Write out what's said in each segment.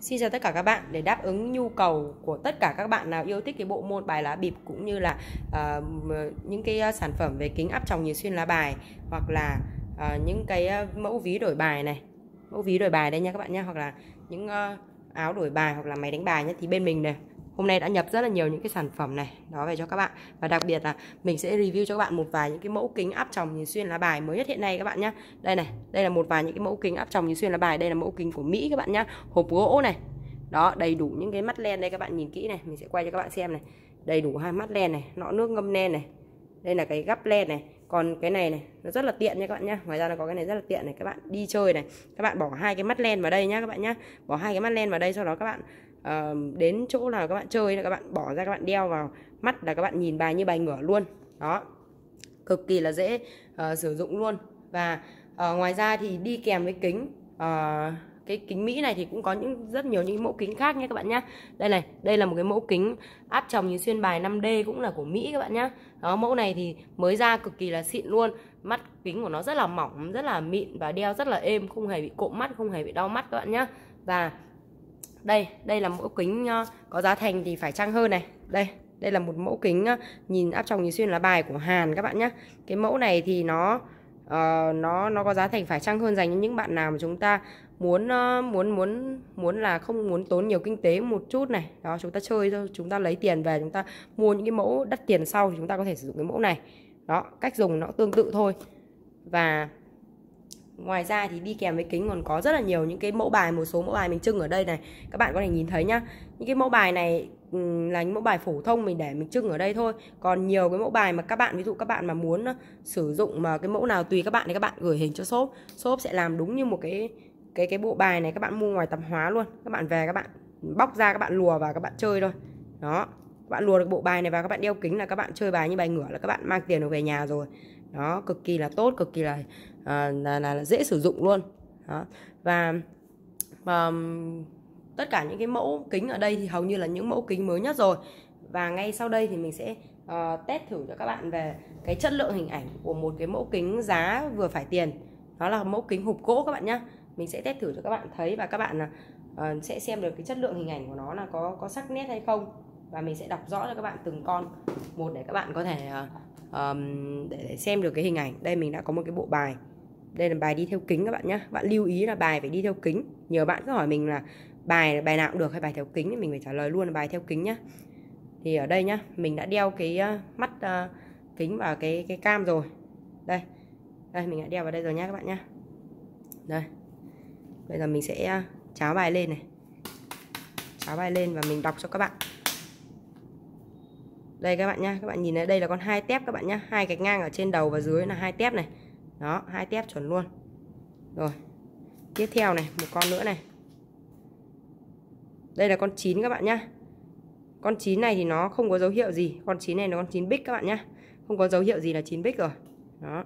Xin chào tất cả các bạn để đáp ứng nhu cầu của tất cả các bạn nào yêu thích cái bộ môn bài lá bịp cũng như là uh, những cái ờ, sản phẩm về kính áp tròng nhìn xuyên lá bài hoặc là uh, những cái mẫu ví đổi bài này mẫu ví đổi bài đây nha các bạn nha hoặc là những uh, áo đổi bài hoặc là máy đánh bài nhé thì bên mình này hôm nay đã nhập rất là nhiều những cái sản phẩm này đó về cho các bạn và đặc biệt là mình sẽ review cho các bạn một vài những cái mẫu kính áp tròng nhìn xuyên lá bài mới nhất hiện nay các bạn nhé đây này đây là một vài những cái mẫu kính áp tròng nhìn xuyên lá bài đây là mẫu kính của mỹ các bạn nhé hộp gỗ này đó đầy đủ những cái mắt len đây các bạn nhìn kỹ này mình sẽ quay cho các bạn xem này đầy đủ hai mắt len này nọ nước ngâm len này đây là cái gắp len này còn cái này này nó rất là tiện nha các bạn nhá ngoài ra nó có cái này rất là tiện này các bạn đi chơi này các bạn bỏ hai cái mắt len vào đây nhá các bạn nhá bỏ hai cái mắt len vào đây sau đó các bạn đến chỗ là các bạn chơi là các bạn bỏ ra các bạn đeo vào mắt là các bạn nhìn bài như bài ngửa luôn đó cực kỳ là dễ uh, sử dụng luôn và uh, ngoài ra thì đi kèm với kính uh, cái kính Mỹ này thì cũng có những rất nhiều những mẫu kính khác nhé các bạn nhé đây này đây là một cái mẫu kính áp tròng như xuyên bài 5D cũng là của Mỹ các bạn nhé đó mẫu này thì mới ra cực kỳ là xịn luôn mắt kính của nó rất là mỏng rất là mịn và đeo rất là êm không hề bị cộm mắt không hề bị đau mắt các bạn nhé và đây đây là mẫu kính ờ, có giá thành thì phải chăng hơn này đây đây là một mẫu kính ờ, nhìn áp tròng nhìn xuyên là bài của Hàn các bạn nhé cái mẫu này thì nó uh, nó nó có giá thành phải chăng hơn dành cho những bạn nào mà chúng ta muốn uh, muốn muốn muốn là không muốn tốn nhiều kinh tế một chút này đó chúng ta chơi thôi chúng ta lấy tiền về chúng ta mua những cái mẫu đắt tiền sau thì chúng ta có thể sử dụng cái mẫu này đó cách dùng nó tương tự thôi và ngoài ra thì đi kèm với kính còn có rất là nhiều những cái mẫu bài một số mẫu bài mình trưng ở đây này các bạn có thể nhìn thấy nhá những cái mẫu bài này ừ, là những mẫu bài phổ thông mình để mình trưng ở đây thôi còn nhiều cái mẫu bài mà các bạn ví dụ các bạn mà muốn sử dụng mà cái mẫu nào tùy các bạn thì các bạn gửi hình cho shop shop sẽ làm đúng như một cái cái cái bộ bài này các bạn mua ngoài tạp hóa luôn các bạn về các bạn bóc ra các bạn lùa và các bạn chơi thôi đó các bạn lùa được bộ bài này và các bạn đeo kính là các bạn chơi bài như bài ngửa là các bạn mang tiền được về nhà rồi đó cực kỳ là tốt cực kỳ là à, là, là, là dễ sử dụng luôn đó. và um, tất cả những cái mẫu kính ở đây thì hầu như là những mẫu kính mới nhất rồi và ngay sau đây thì mình sẽ uh, test thử cho các bạn về cái chất lượng hình ảnh của một cái mẫu kính giá vừa phải tiền đó là mẫu kính hộp gỗ các bạn nhé mình sẽ test thử cho các bạn thấy và các bạn uh, sẽ xem được cái chất lượng hình ảnh của nó là có có sắc nét hay không và mình sẽ đọc rõ cho các bạn từng con một để các bạn có thể um, để, để xem được cái hình ảnh đây mình đã có một cái bộ bài đây là bài đi theo kính các bạn nhé bạn lưu ý là bài phải đi theo kính nhiều bạn cứ hỏi mình là bài là bài nào cũng được hay bài theo kính thì mình phải trả lời luôn là bài theo kính nhá thì ở đây nhá mình đã đeo cái ờ, mắt uh, kính và cái cái cam rồi đây đây mình đã đeo vào đây rồi nhá các bạn nhá đây bây giờ mình sẽ cháo bài lên này cháo bài lên và mình đọc cho các bạn đây các bạn nha các bạn nhìn thấy đây là con hai tép các bạn nhá hai gạch ngang ở trên đầu và dưới là hai tép này đó hai tép chuẩn luôn rồi tiếp theo này một con nữa này đây là con chín các bạn nhá con chín này thì nó không có dấu hiệu gì con chín này là con chín bích các bạn nhá không có dấu hiệu gì là chín bích rồi đó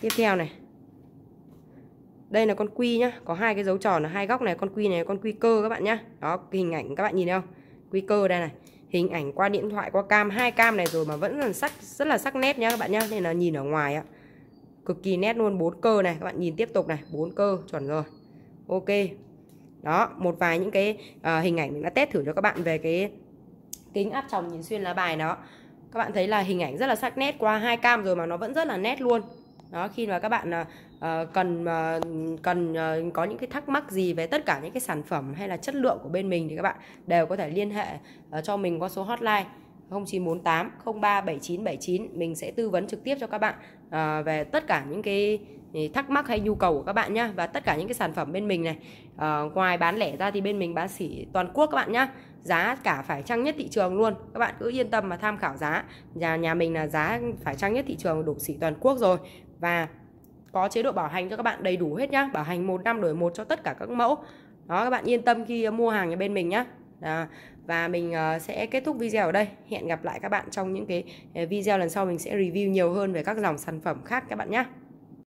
tiếp theo này đây là con quy nhá có hai cái dấu tròn ở hai góc này con quy này con quy cơ các bạn nhá đó hình ảnh các bạn nhìn thấy không quy cơ đây này hình ảnh qua điện thoại qua cam hai cam này rồi mà vẫn là sắc rất là sắc nét nhá các bạn nhá nên là nhìn ở ngoài ạ cực kỳ nét luôn bốn cơ này các bạn nhìn tiếp tục này bốn cơ chuẩn rồi ok đó một vài những cái uh, hình ảnh mình đã test thử cho các bạn về cái kính áp tròng nhìn xuyên lá bài đó các bạn thấy là hình ảnh rất là sắc nét qua hai cam rồi mà nó vẫn rất là nét luôn đó khi mà các bạn uh, cần uh, cần uh, có những cái thắc mắc gì về tất cả những cái sản phẩm hay là chất lượng của bên mình thì các bạn đều có thể liên hệ uh, cho mình qua số hotline 0948 037979 mình sẽ tư vấn trực tiếp cho các bạn uh, về tất cả những cái ừ, thắc mắc hay nhu cầu của các bạn nhé và tất cả những cái sản phẩm bên mình này uh, ngoài bán lẻ ra thì bên mình bán sỉ toàn quốc các bạn nhé giá cả phải chăng nhất thị trường luôn các bạn cứ yên tâm mà tham khảo giá nhà nhà mình là giá phải chăng nhất thị trường đủ xỉ toàn quốc rồi và có chế độ bảo hành cho các bạn đầy đủ hết nhá bảo hành một năm đổi một cho tất cả các mẫu đó các bạn yên tâm khi mua hàng ở bên mình nhá à, và mình ờ, sẽ kết thúc video ở đây hẹn gặp lại các bạn trong những cái ờ, video lần sau mình sẽ review nhiều hơn về các dòng sản phẩm khác các bạn nhé